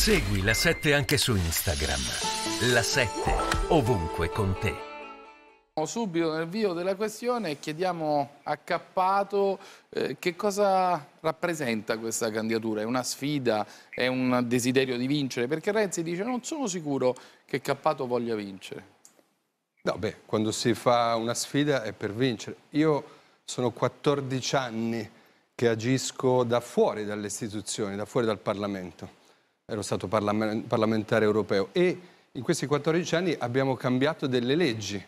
Segui la 7 anche su Instagram. La 7 ovunque con te. Subito nel vivo della questione chiediamo a Cappato eh, che cosa rappresenta questa candidatura. È una sfida, è un desiderio di vincere? Perché Renzi dice non sono sicuro che Cappato voglia vincere. No, beh, quando si fa una sfida è per vincere. Io sono 14 anni che agisco da fuori dalle istituzioni, da fuori dal Parlamento ero stato parlamentare europeo e in questi 14 anni abbiamo cambiato delle leggi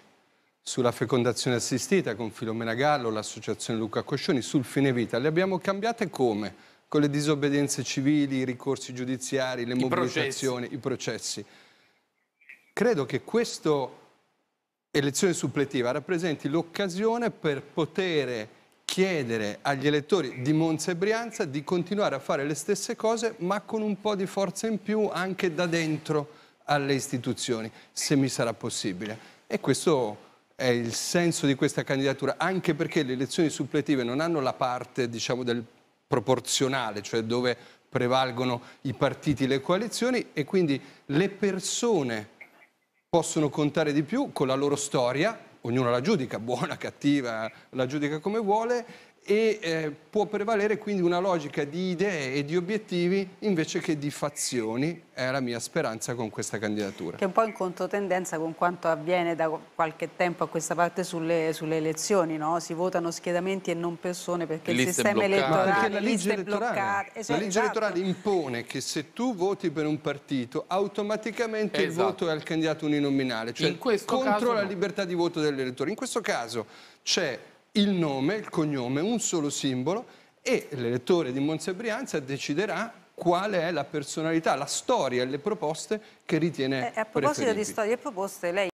sulla fecondazione assistita con Filomena Gallo, l'associazione Luca Coscioni, sul fine vita. Le abbiamo cambiate come? Con le disobbedienze civili, i ricorsi giudiziari, le I mobilitazioni, processi. i processi. Credo che questa elezione suppletiva rappresenti l'occasione per poter chiedere agli elettori di Monza e Brianza di continuare a fare le stesse cose ma con un po' di forza in più anche da dentro alle istituzioni, se mi sarà possibile. E questo è il senso di questa candidatura, anche perché le elezioni suppletive non hanno la parte diciamo, del proporzionale, cioè dove prevalgono i partiti, e le coalizioni e quindi le persone possono contare di più con la loro storia, ognuno la giudica, buona, cattiva, la giudica come vuole, e eh, può prevalere quindi una logica di idee e di obiettivi invece che di fazioni, è la mia speranza con questa candidatura. Che è un po' in controtendenza con quanto avviene da qualche tempo a questa parte sulle, sulle elezioni, no? si votano schieramenti e non persone perché liste il sistema elettorale, perché la legge elettorale, bloccate, esatto. la legge elettorale impone che se tu voti per un partito automaticamente esatto. il voto è al candidato uninominale, cioè contro caso... la libertà di voto dell'elettore. In questo caso c'è il nome, il cognome, un solo simbolo e l'elettore di Monza Brianza deciderà qual è la personalità, la storia e le proposte che ritiene eh, A proposito preferibili. di storie e proposte, lei